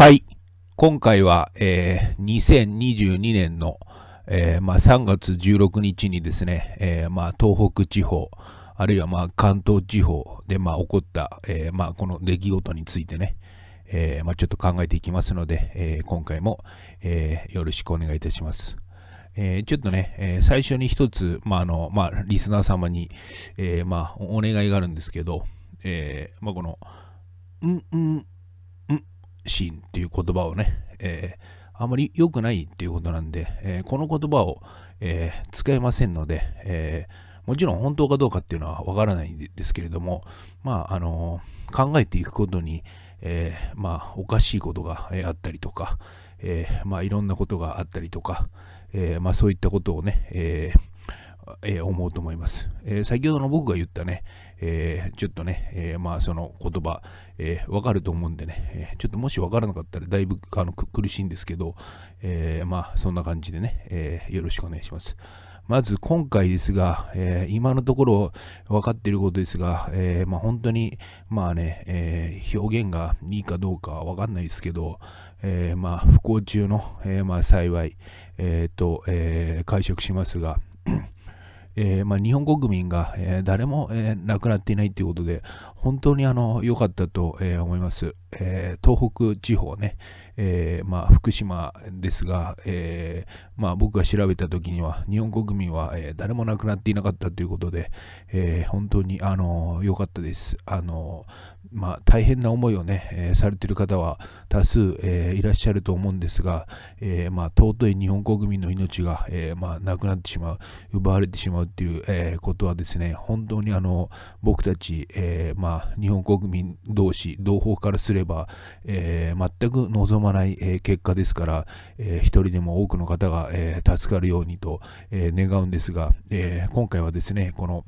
はい。今回は、えー、2022年の、えー、まあ、3月16日にですね、えー、まあ、東北地方、あるいはまあ関東地方でまあ起こった、えー、まあこの出来事についてね、えー、まあちょっと考えていきますので、えー、今回も、えー、よろしくお願いいたします。えー、ちょっとね、えー、最初に一つ、まああのまあ、リスナー様に、えーまあ、お願いがあるんですけど、えーまあ、この、んんシーンっていう言葉をね、えー、あまり良くないっていうことなんで、えー、この言葉を、えー、使いませんので、えもちろん本当かどうかっていうのはわからないんですけれども、まあ、あの考えていくことに、えまあ、おかしいことがあったりとか、えまあ、いろんなことがあったりとか、えまあ、そういったことをね、ええー、思うと思います。えー、先ほどの僕が言ったね、えー、ちょっとね、えー、まあその言葉、えー、わかると思うんでね、えちょっともしわからなかったらだいぶあの苦しいんですけど、えまあそんな感じでね、えよろしくお願いします。まず今回ですが、えー、今のところ分かっていることですが、えー、まあ、本当に、まあね、えー、表現がいいかどうか分かんないですけど、えまあ、不幸中の、えまあ、幸い、えーとえ解釈しますがえー、まあ、日本国民が、えー、誰も、えー、亡くなっていないということで、本当にあの良かったと、え思います、え東北地方ね、えー、まあ、福島ですが、えー、まあ、僕が調べた時には、日本国民は、えー、誰も亡くなっていなかったということで、え本当に、あの良かったです。あのまあ、大変な思いをね、えされている方は多数、えいらっしゃると思うんですが、えまあ、尊い日本国民の命が、えまあ、なくなってしまう、奪われてしまうという、えことはですね、本当にあの僕たち、えまあ、日本国民同士、同胞からすれば、え全く望ままない、えー、結果ですから、えー、一人でも多くの方が、えー、助かるようにと、え願うんですが、え今回はですね、この、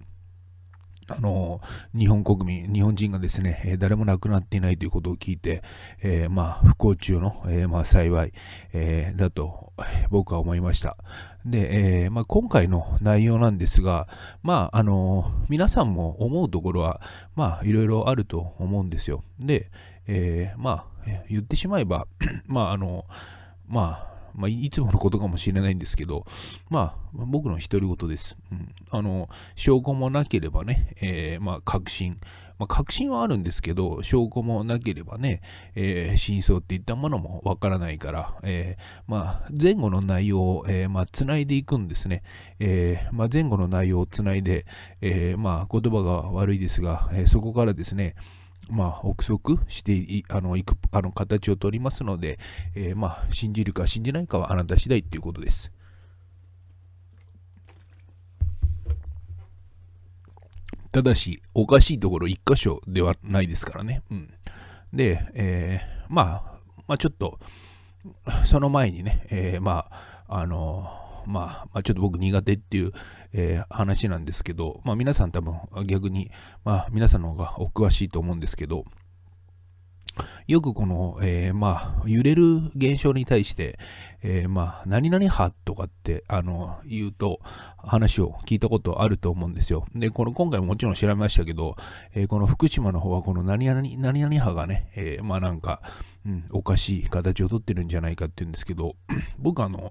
あの、日本国民、日本人がですね、誰も亡くなっていないということを聞いて、えー、まあ、不幸中の、えー、まあ、幸い、えー、だと僕は思いました。で、えまあ、今回の内容なんですが、まあ、あの、皆さんも思うところは、まあ、いろいろあると思うんですよ。で、えー、まあ、言ってしまえば、まあ、あの、まあ、まあ、いつものことかもしれないんですけど、まあ、僕の独り言です、うん。あの、証拠もなければね、えー、まあ、確信。まあ、確信はあるんですけど、証拠もなければね、えー、真相っていったものもわからないから、えー、まあ、前後の内容を、えー、まあ、つないでいくんですね。えー、まあ、前後の内容をつないで、えー、まあ、言葉が悪いですが、えー、そこからですね、まあ、憶測してい、あの、いく、あの、形をとりますので、えー、まあ、信じるか信じないかはあなた次第ということです。ただし、おかしいところ1箇所ではないですからね。うん。で、えー、まあ、まあ、ちょっと、その前にね、えー、まあ、あのまあ、まあ、ちょっと僕苦手っていう、えー、話なんですけど、まあ、皆さん多分逆に、まあ、皆さんの方がお詳しいと思うんですけど、よくこの、えー、まあ、揺れる現象に対して、えー、まあ、何々派とかって、あの、言うと、話を聞いたことあると思うんですよ。で、この、今回ももちろん調べましたけど、えー、この福島の方は、この何々、何々派がね、えー、まあなんか、うん、おかしい形をとってるんじゃないかって言うんですけど、僕あの、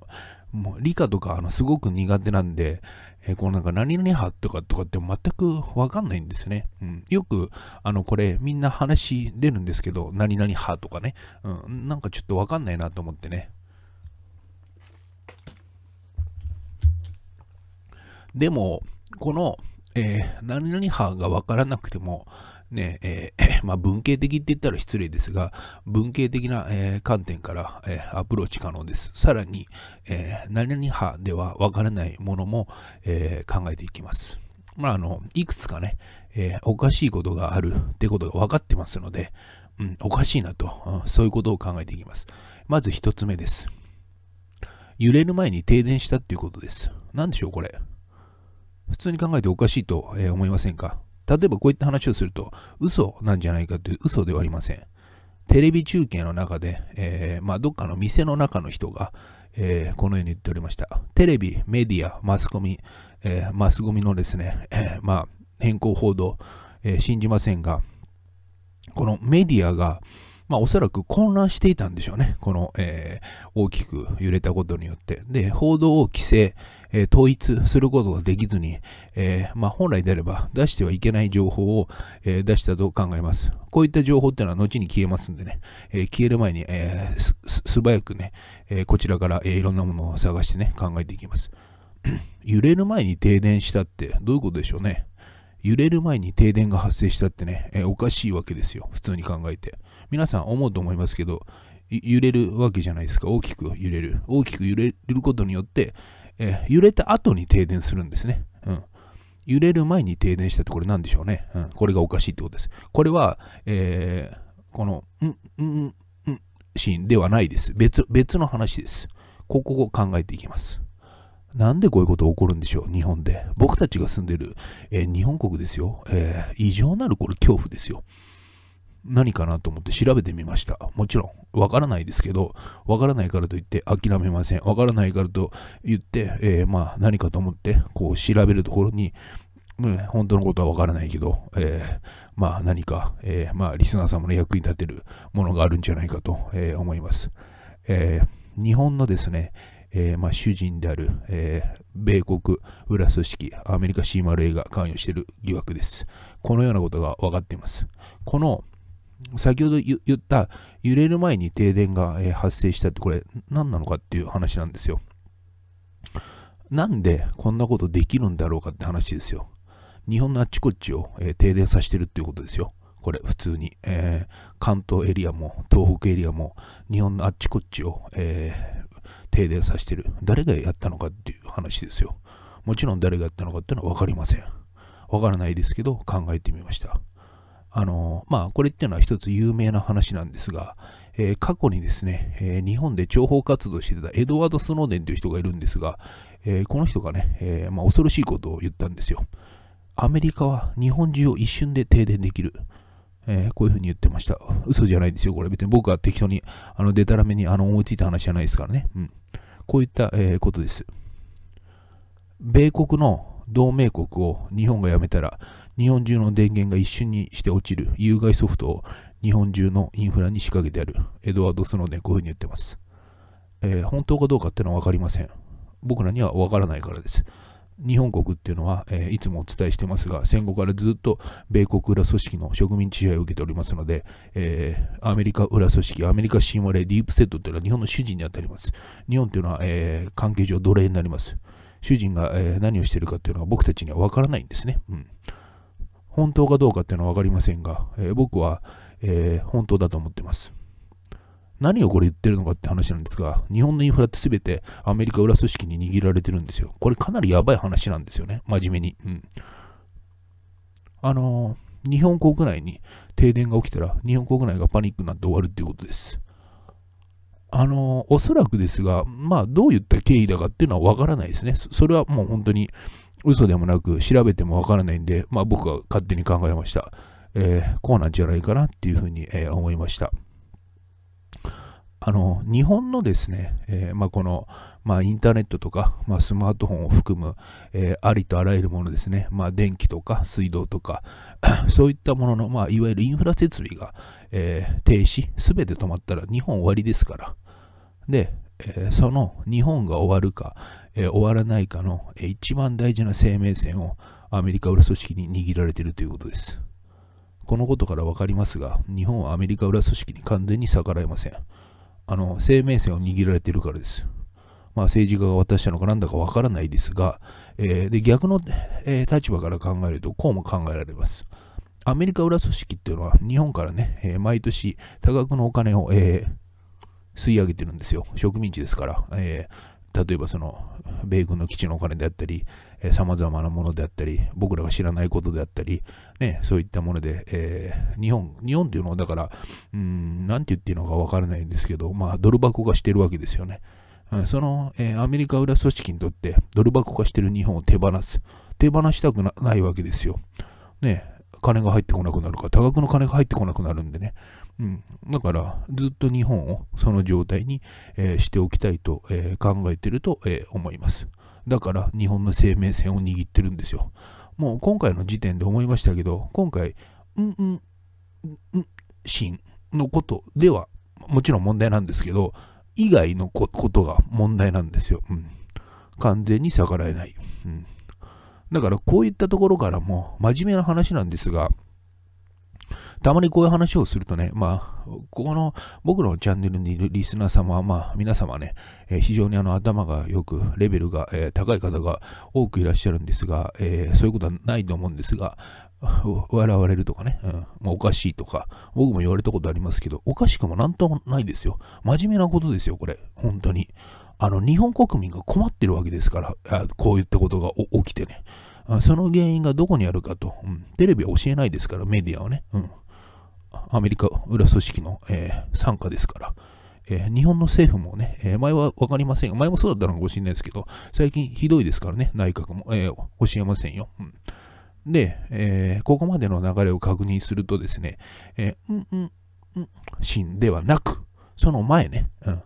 もう理科とかあのすごく苦手なんで、えー、このなんか何々派とかとかって全くわかんないんですね。うん、よく、あの、これみんな話出るんですけど、何々派とかね、うん、なんかちょっとわかんないなと思ってね。でも、この、えー、何々派がわからなくても、ねえー、まあ、文系的って言ったら失礼ですが、文系的な、えー、観点から、えー、アプローチ可能です。さらに、え何々派ではわからないものも、え考えていきます。まあ、あの、いくつかね、えおかしいことがあるってことが分かってますので、うん、おかしいなと、うん、そういうことを考えていきます。まず1つ目です。揺れる前に停電したっていうことです。何でしょう、これ。普通に考えておかしいと、え思いませんか例えばこういった話をすると嘘なんじゃないかという嘘ではありません。テレビ中継の中で、えー、まあ、どっかの店の中の人が、えー、このように言っておりました。テレビ、メディア、マスコミ、えー、マスコミのですね、えまあ、変更報道、え信じませんが、このメディアが、まあ、おそらく混乱していたんでしょうね。この、えー、大きく揺れたことによって。で、報道を規制、えー、統一することができずに、えー、まあ、本来であれば出してはいけない情報を、え出したと考えます。こういった情報っていうのは後に消えますんでね、え消える前に、え素早くね、えこちらから、えいろんなものを探してね、考えていきます。揺れる前に停電したってどういうことでしょうね。揺れる前に停電が発生したってね、えおかしいわけですよ。普通に考えて。皆さん思うと思いますけど、揺れるわけじゃないですか。大きく揺れる。大きく揺れることによって、えー、揺れた後に停電するんですね。うん。揺れる前に停電したってこれ何でしょうね。うん。これがおかしいってことです。これは、えー、この、ん、ん、ん、シーンではないです。別、別の話です。ここを考えていきます。なんでこういうこと起こるんでしょう、日本で。僕たちが住んでる、えー、日本国ですよ、えー、異常なるこれ恐怖ですよ。何かなと思って調べてみました。もちろん、わからないですけど、わからないからといって諦めません。わからないからと言って、えー、まあ何かと思って、こう調べるところに、うん、本当のことはわからないけど、えー、まあ何か、えー、まあリスナー様の役に立てるものがあるんじゃないかと、え思います。え日本のですね、えー、まあ、主人である、えー、米国裏組織アメリカ CMRA が関与している疑惑です。このようなことが分かっています。この先ほど言った揺れる前に停電が発生したってこれ何なのかっていう話なんですよ。なんでこんなことできるんだろうかって話ですよ。日本のあっちこっちを、え停電させてるっていうことですよ。これ普通に、えー、関東エリアも東北エリアも日本のあっちこっちを、えー、停電させてる。誰がやったのかっていう話ですよ。もちろん誰がやったのかっていうのは分かりません。分からないですけど考えてみました。あの、まあ、これっていうのは一つ有名な話なんですが、えー、過去にですね、えー、日本で諜報活動してたエドワード・スノーデンという人がいるんですが、えー、この人がね、えまあ、恐ろしいことを言ったんですよ。アメリカは日本中を一瞬で停電できる。えこういうふうに言ってました。嘘じゃないですよ。これ別に僕は適当に、あの、でたらめにあの思いついた話じゃないですからね。うん。こういった、えことです。米国の同盟国を日本が辞めたら、日本中の電源が一瞬にして落ちる有害ソフトを日本中のインフラに仕掛けてある。エドワード・スノーデン、こういうふうに言ってます。えー、本当かどうかっていうのは分かりません。僕らには分からないからです。日本国っていうのは、えー、いつもお伝えしてますが、戦後からずっと米国裏組織の植民地支配を受けておりますので、えー、アメリカ裏組織、アメリカ新割レディープセットっていうのは日本の主人にあたります。日本っていうのは、えー、関係上奴隷になります。主人が、え何をしているかっていうのは僕たちには分からないんですね。うん本当かどうかっていうのは分かりませんが、えー、僕は、えー、本当だと思ってます。何をこれ言ってるのかって話なんですが、日本のインフラって全てアメリカ裏組織に握られてるんですよ。これかなりやばい話なんですよね、真面目に。うん。あのー、日本国内に停電が起きたら、日本国内がパニックになって終わるっていうことです。あのー、おそらくですが、まあ、どういった経緯だかっていうのはわからないですね。それはもう本当に、嘘でもなく調べてもわからないんで、まあ僕は勝手に考えました。えー、こうなんじゃないかなっていうふうに、えー、思いました。あの、日本のですね、えー、まあ、この、まあ、インターネットとか、まあ、スマートフォンを含む、えー、ありとあらゆるものですね、まあ、電気とか水道とか、そういったものの、まあ、いわゆるインフラ設備が、えー、停止、すべて止まったら日本終わりですから。で、えー、その日本が終わるか、えー、終わらないかの、えー、一番大事な生命線をアメリカ裏組織に握られているということです。このことから分かりますが、日本はアメリカ裏組織に完全に逆らえません。あの、生命線を握られているからです。まあ、政治家が渡したのかなんだか分からないですが、えー、で逆の、えー、立場から考えると、こうも考えられます。アメリカ裏組織っていうのは、日本からね、えー、毎年多額のお金を、えー、吸い上げてるんですよ。植民地ですから。えー、例えばその、米軍の基地のお金であったり、さまざまなものであったり、僕らが知らないことであったり、ね、そういったもので、えー、日本、日本っていうのはだから、うん、なんて言っていいのかわからないんですけど、まあ、ドル箱化してるわけですよね。その、えー、アメリカ裏組織にとってドル箱化してる日本を手放す。手放したくないわけですよ。ね、金が入ってこなくなるか多額の金が入ってこなくなるんでね。うん、だからずっと日本をその状態に、えー、しておきたいと、えー、考えてると、えー、思います。だから日本の生命線を握ってるんですよ。もう今回の時点で思いましたけど、今回、うんうん、うん、んのことではもちろん問題なんですけど、以外のことが問題なんですよ。うん、完全に逆らえない、うん。だからこういったところからも真面目な話なんですが、たまにこういう話をするとね、まあ、ここの僕のチャンネルにいるリスナー様は、まあ、皆様ね、えー、非常にあの頭がよく、レベルが、えー、高い方が多くいらっしゃるんですが、えー、そういうことはないと思うんですが、笑われるとかね、うんまあ、おかしいとか、僕も言われたことありますけど、おかしくもなんともないですよ。真面目なことですよ、これ、本当に。あの、日本国民が困ってるわけですから、あこういったことが起きてね。その原因がどこにあるかと、うん、テレビは教えないですから、メディアはね。うんアメリカ裏組織の、えー、参加ですから、えー、日本の政府もね、えー、前は分かりませんが、前もそうだったのかもしれないですけど、最近ひどいですからね、内閣も、え教えませんよ。うんで、えここまでの流れを確認するとですね、えうんうん、うん、シーではなく、その前ね、うん、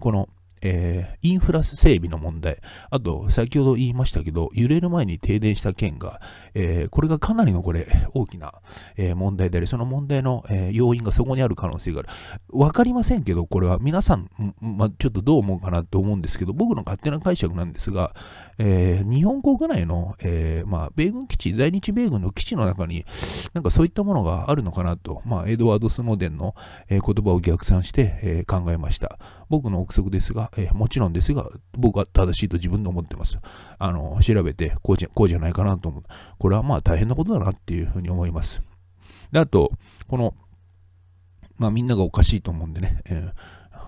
この、えー、インフラ整備の問題、あと、先ほど言いましたけど、揺れる前に停電した件が、えー、これがかなりのこれ、大きな、えー、問題であり、その問題の、え要因がそこにある可能性がある。わかりませんけど、これは皆さん、まちょっとどう思うかなと思うんですけど、僕の勝手な解釈なんですが、え日本国内の、えまあ、米軍基地、在日米軍の基地の中に、なんかそういったものがあるのかなと、まあ、エドワード・スノーデンの、え言葉を逆算して、え考えました。僕の憶測ですが、えー、もちろんですが、僕は正しいと自分で思ってます。あの、調べて、こうじゃ、こうじゃないかなと思う。これはまあ大変なことだなっていうふうに思います。で、あと、この、まあみんながおかしいと思うんでね、え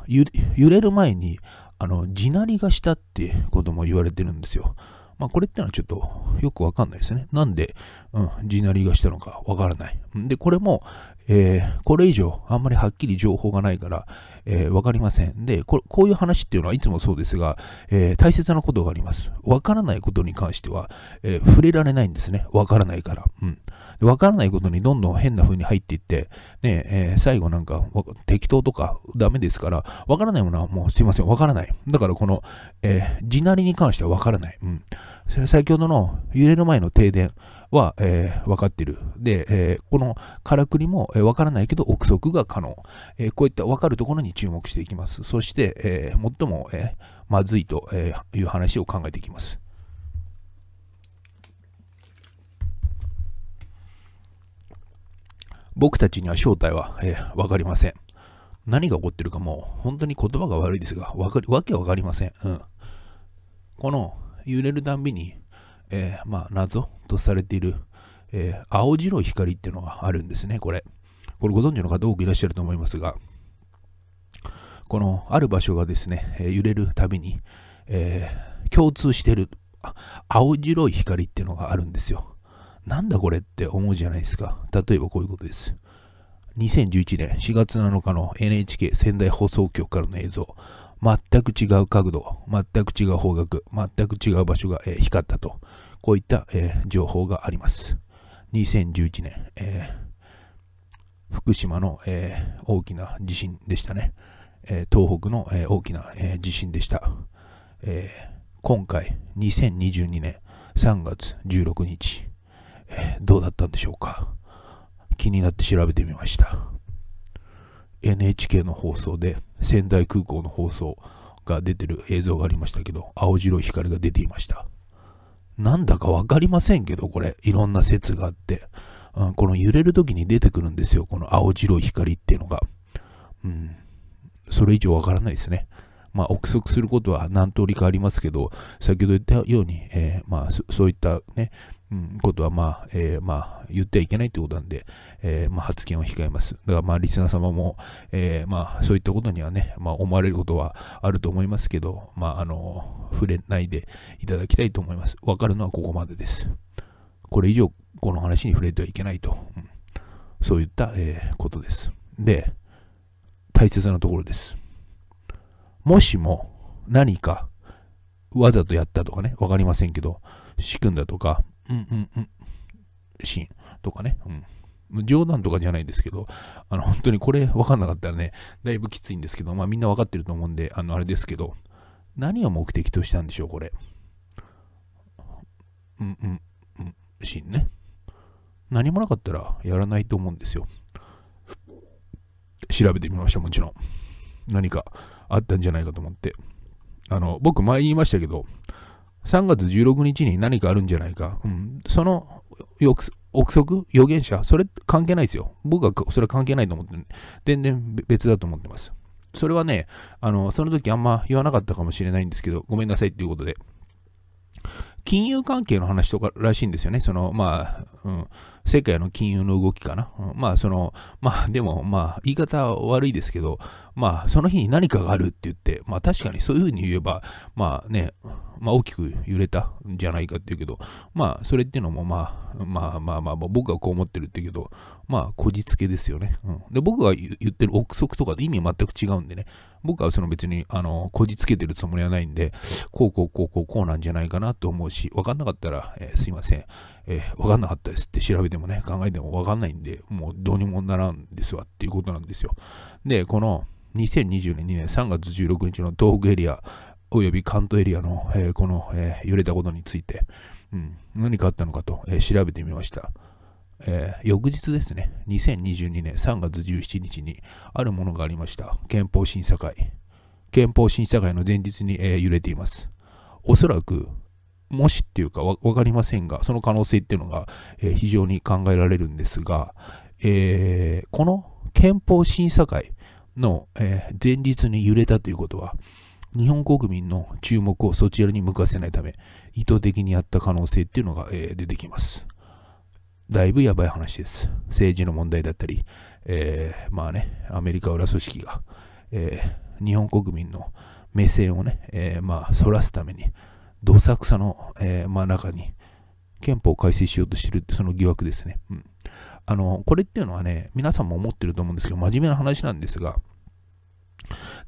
ー、揺れる前に、あの、地鳴りがしたってことも言われてるんですよ。まあこれってのはちょっとよくわかんないですね。なんで、うん、地鳴りがしたのかわからない。で、これも、えー、これ以上、あんまりはっきり情報がないから、えー、わかりません。でこ、こういう話っていうのはいつもそうですが、えー、大切なことがあります。わからないことに関しては、え触れられないんですね。わからないから。うん。わからないことにどんどん変な風に入っていって、ね、え最後なんか、適当とかダメですから、わからないものはもうすいません、わからない。だからこの、え地鳴りに関してはわからない。うん。先ほどの揺れの前の停電は、えー、分かっている。で、えー、このからくりも、えー、分からないけど憶測が可能、えー、こういった分かるところに注目していきます。そして、えー、最も、えー、まずいという話を考えていきます。僕たちには正体は、えー、分かりません。何が起こってるかも、本当に言葉が悪いですが、わかりわけわかりません。うん、この揺れるたびに、えー、まあ、謎とされている、えー、青白い光っていうのがあるんですね、これ。これご存知の方多くいらっしゃると思いますが、このある場所がですね、え揺れるたびに、えー、共通してる青白い光っていうのがあるんですよ。なんだこれって思うじゃないですか。例えばこういうことです。2011年4月7日の NHK 仙台放送局からの映像。全く違う角度、全く違う方角、全く違う場所が、えー、光ったと、こういった、えー、情報があります。2011年、えー、福島の、え大きな地震でしたね。え東北の、え大きな、え地震でした。え今回、2022年3月16日、えどうだったんでしょうか。気になって調べてみました。NHK の放送で、仙台空港の放送が出てる映像がありましたけど、青白い光が出ていました。なんだかわかりませんけど、これ、いろんな説があって、うん、この揺れる時に出てくるんですよ、この青白い光っていうのが。うん、それ以上わからないですね。まあ、憶測することは何通りかありますけど、先ほど言ったように、えー、まあ、そういったね、うん、ことは、まあ、えー、まあ、言ってはいけないということなんで、えー、まあ、発言を控えます。だから、まあ、リスナー様も、えー、まあ、そういったことにはね、まあ、思われることはあると思いますけど、まあ、あの、触れないでいただきたいと思います。わかるのはここまでです。これ以上、この話に触れてはいけないと。うん、そういった、えー、ことです。で、大切なところです。もしも、何か、わざとやったとかね、わかりませんけど、仕組んだとか、うんうんうん、シーンとかね、うん、冗談とかじゃないですけど、あの、本当にこれ分かんなかったらね、だいぶきついんですけど、まあみんな分かってると思うんで、あの、あれですけど、何を目的としたんでしょう、これ。うんうん、うん、シーンね。何もなかったらやらないと思うんですよ。調べてみました、もちろん。何かあったんじゃないかと思って。あの、僕前言いましたけど、3月16日に何かあるんじゃないか。うん、その憶測予言者それ関係ないですよ。僕はそれ関係ないと思って、全然別だと思ってます。それはね、あの、その時あんま言わなかったかもしれないんですけど、ごめんなさいっていうことで。金融関係の話とからしいんですよね。その、まあ、うん、世界の金融の動きかな。うん、まあ、その、まあ、でも、まあ、言い方悪いですけど、まあ、その日に何かがあるって言って、まあ、確かにそういうふうに言えば、まあね、まあ、大きく揺れたんじゃないかっていうけど、まあ、それっていうのも、まあ、まあまあまあ、僕はこう思ってるって言うけど、まあ、こじつけですよね。うん、で、僕が言ってる憶測とかと意味全く違うんでね。僕はその別に、あの、こじつけてるつもりはないんで、こうこうこうこうこうなんじゃないかなと思うし、わかんなかったら、えー、すいません、えー、わかんなかったですって調べてもね、考えてもわかんないんで、もうどうにもならんですわっていうことなんですよ。で、この2022年3月16日の東北エリア、および関東エリアの、えー、この、えー、揺れたことについて、うん、何かあったのかと、えー、調べてみました。えー、翌日ですね、2022年3月17日にあるものがありました。憲法審査会。憲法審査会の前日に、えー、揺れています。おそらく、もしっていうかわかりませんが、その可能性っていうのが、えー、非常に考えられるんですが、えー、この憲法審査会の、えー、前日に揺れたということは、日本国民の注目をそちらに向かせないため、意図的にやった可能性っていうのが、えー、出てきます。だいぶやばい話です。政治の問題だったり、えー、まあね、アメリカ裏組織が、えー、日本国民の目線をね、えー、まあ、そらすために、どさくさの、えー、まあ、中に憲法を改正しようとしてるってその疑惑ですね。うん。あの、これっていうのはね、皆さんも思ってると思うんですけど、真面目な話なんですが、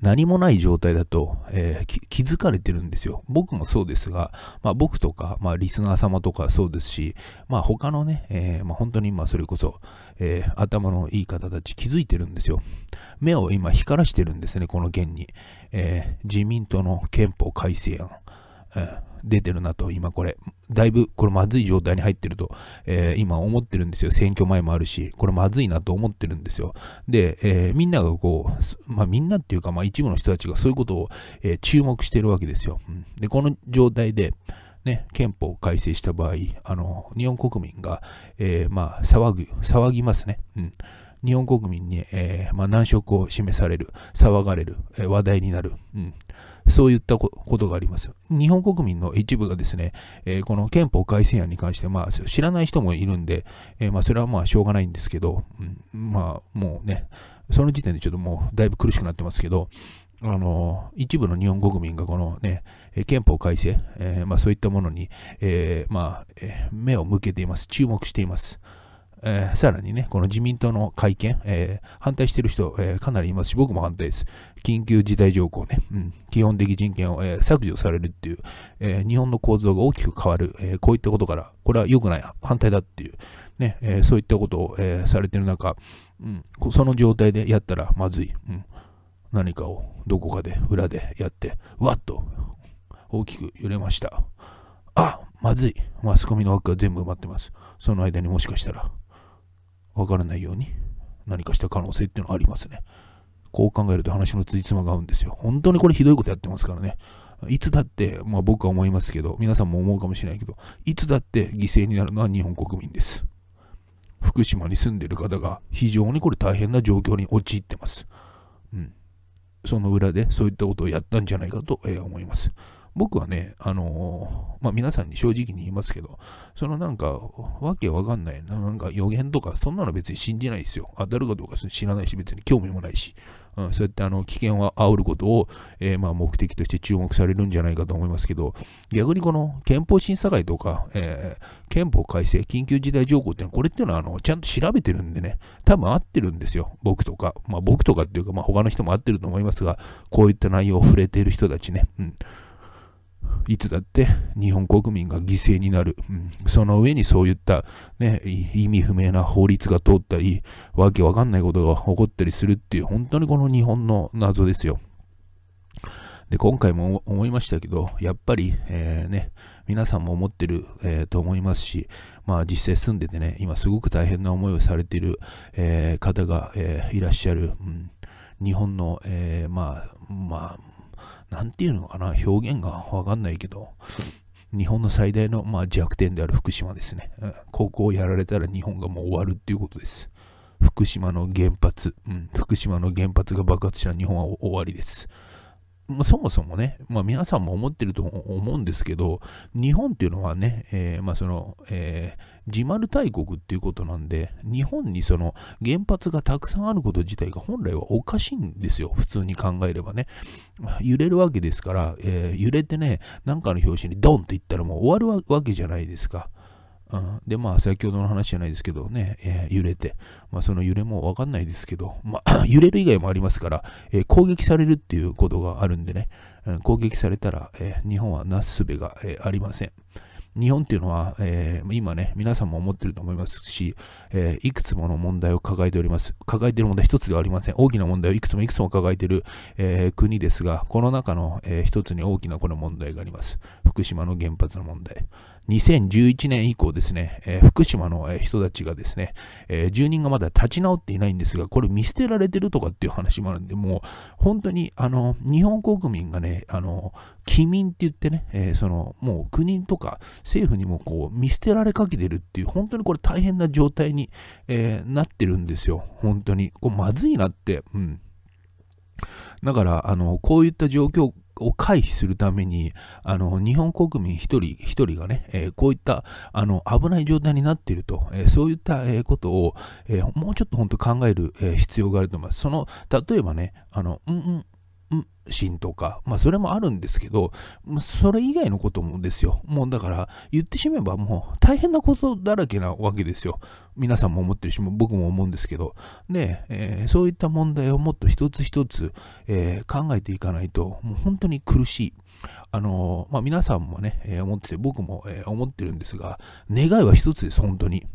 何もない状態だと、えー、気づかれてるんですよ。僕もそうですが、まあ、僕とか、まあ、リスナー様とかそうですし、まあ、他のね、えー、まあ、本当に今それこそ、えー、頭のいい方たち気づいてるんですよ。目を今光らしてるんですね、この件に。え自民党の憲法改正案。え出てるなと、今これ。だいぶ、これまずい状態に入ってると、えー、今思ってるんですよ。選挙前もあるし、これまずいなと思ってるんですよ。で、えー、みんながこう、まあみんなっていうか、まあ一部の人たちがそういうことを、えー、注目してるわけですよ。うん、で、この状態で、ね、憲法を改正した場合、あの、日本国民が、えー、まあ、騒ぐ、騒ぎますね。うん。日本国民に、えー、まあ、難色を示される、騒がれる、えー、話題になる。うん。そういったことがあります。日本国民の一部がですね、えー、この憲法改正案に関して、まあ、知らない人もいるんで、えー、まあ、それはまあ、しょうがないんですけど、うん、まあ、もうね、その時点でちょっともう、だいぶ苦しくなってますけど、あの、一部の日本国民がこのね、憲法改正、えー、まあ、そういったものに、えまあ、目を向けています。注目しています。えー、さらにね、この自民党の会見、えー、反対してる人、えー、かなりいますし、僕も反対です。緊急事態条項ね、うん、基本的人権を、え削除されるっていう、え日本の構造が大きく変わる、えこういったことから、これは良くない、反対だっていう、ね、えそういったことを、えされてる中、うん、その状態でやったらまずい。うん、何かをどこかで裏でやって、うわっと大きく揺れました。あまずい。マスコミの枠が全部埋まってます。その間にもしかしたらわからないように何かした可能性っていうのはありますね。こう考えると話のついつまが合うんですよ。本当にこれひどいことやってますからね。いつだって、まあ僕は思いますけど、皆さんも思うかもしれないけど、いつだって犠牲になるのは日本国民です。福島に住んでる方が非常にこれ大変な状況に陥ってます。うん。その裏でそういったことをやったんじゃないかと、えー、思います。僕はね、あのー、まあ、皆さんに正直に言いますけど、そのなんか、わけわかんない、なんか予言とか、そんなの別に信じないですよ。当たるかどうか知らないし、別に興味もないし、うん、そうやってあの危険を煽ることを、えー、まあ、目的として注目されるんじゃないかと思いますけど、逆にこの憲法審査会とか、えー、憲法改正、緊急事態条項ってこれっていうのはあのちゃんと調べてるんでね、多分合ってるんですよ。僕とか、まあ、僕とかっていうか、まあ、他の人も合ってると思いますが、こういった内容を触れている人たちね。うんいつだって日本国民が犠牲になる。うん、その上にそういった、ね、意味不明な法律が通ったり、わけわかんないことが起こったりするっていう、本当にこの日本の謎ですよ。で、今回も思いましたけど、やっぱり、えー、ね、皆さんも思ってる、えー、と思いますし、まあ実際住んでてね、今すごく大変な思いをされている、えー、方が、えいらっしゃる。うん日本の、えー、まあ、まあ、なんていうのかな、表現がわかんないけど、日本の最大の、まあ、弱点である福島ですね。ここをやられたら日本がもう終わるっていうことです。福島の原発、うん、福島の原発が爆発したら日本は終わりです。そもそもね、まあ、皆さんも思ってると思うんですけど、日本っていうのはね、えー、まあ、その、えー、自丸大国っていうことなんで、日本にその原発がたくさんあること自体が本来はおかしいんですよ、普通に考えればね。揺れるわけですから、えー、揺れてね、なんかの拍子にドンっていったらもう終わるわけじゃないですか。で、まあ、先ほどの話じゃないですけどね、えー、揺れて、まあ、その揺れもわかんないですけど、まあ、揺れる以外もありますから、えー、攻撃されるっていうことがあるんでね、攻撃されたら、えー、日本はなすすべが、えありません。日本っていうのは、えー、今ね、皆さんも思ってると思いますし、えー、いくつもの問題を抱えております。抱えている問題一つではありません。大きな問題をいくつもいくつも抱えている、えー、国ですが、この中の、えー、一つに大きなこの問題があります。福島の原発の問題。2011年以降ですね、えー、福島の人たちがですね、えー、住人がまだ立ち直っていないんですが、これ見捨てられてるとかっていう話もあるんで、もう本当にあの日本国民がね、あの機民って言ってね、えー、そのもう国とか政府にもこう見捨てられかけてるっていう、本当にこれ大変な状態に、えなってるんですよ、本当に。こうまずいなって。うんだから、あの、こういった状況を回避するために、あの、日本国民一人一人がね、えー、こういった、あの、危ない状態になっていると、えー、そういった、えー、ことを、えもうちょっと本当考える、え必要があると思います。その、例えばね、あの、うんうん、心とか、まあそれもあるんですけど、それ以外のこともですよ。もうだから言ってしまえばもう大変なことだらけなわけですよ。皆さんも思ってるし、僕も思うんですけど。で、えー、そういった問題をもっと一つ一つ、えー、考えていかないと、もう本当に苦しい。あのー、まあ皆さんもね、え思ってて、僕も、え思ってるんですが、願いは一つです、本当に。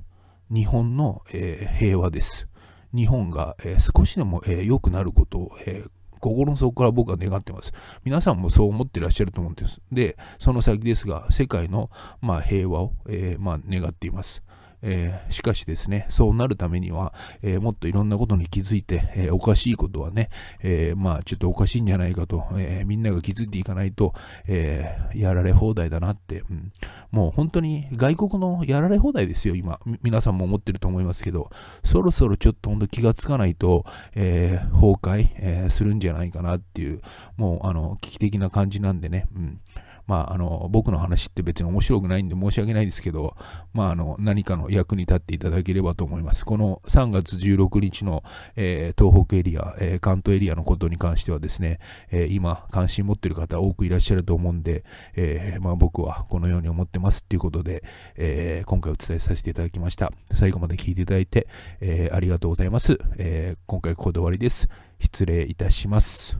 日本の、え平和です。日本が、え少しでも、え良くなることを、えー心の底から僕は願ってます。皆さんもそう思ってらっしゃると思うんです。で、その先ですが、世界の、まあ、平和を、えまあ、願っています。えー、しかしですね、そうなるためには、えー、もっといろんなことに気づいて、えー、おかしいことはね、えまあちょっとおかしいんじゃないかと、えみんなが気づいていかないと、えやられ放題だなって、うん、もう本当に外国のやられ放題ですよ、今。皆さんも思ってると思いますけど、そろそろちょっと本当気がつかないと、え崩壊、えするんじゃないかなっていう、もうあの、危機的な感じなんでね、うん、まあ、あの、僕の話って別に面白くないんで申し訳ないですけど、まあ、あの、何かの役に立っていただければと思います。この3月16日の、えー、東北エリア、えー、関東エリアのことに関してはですね、えー、今、関心持っている方多くいらっしゃると思うんで、えまあ、僕はこのように思ってますっていうことで、え今回お伝えさせていただきました。最後まで聞いていただいて、えありがとうございます。え今回ここで終わりです。失礼いたします。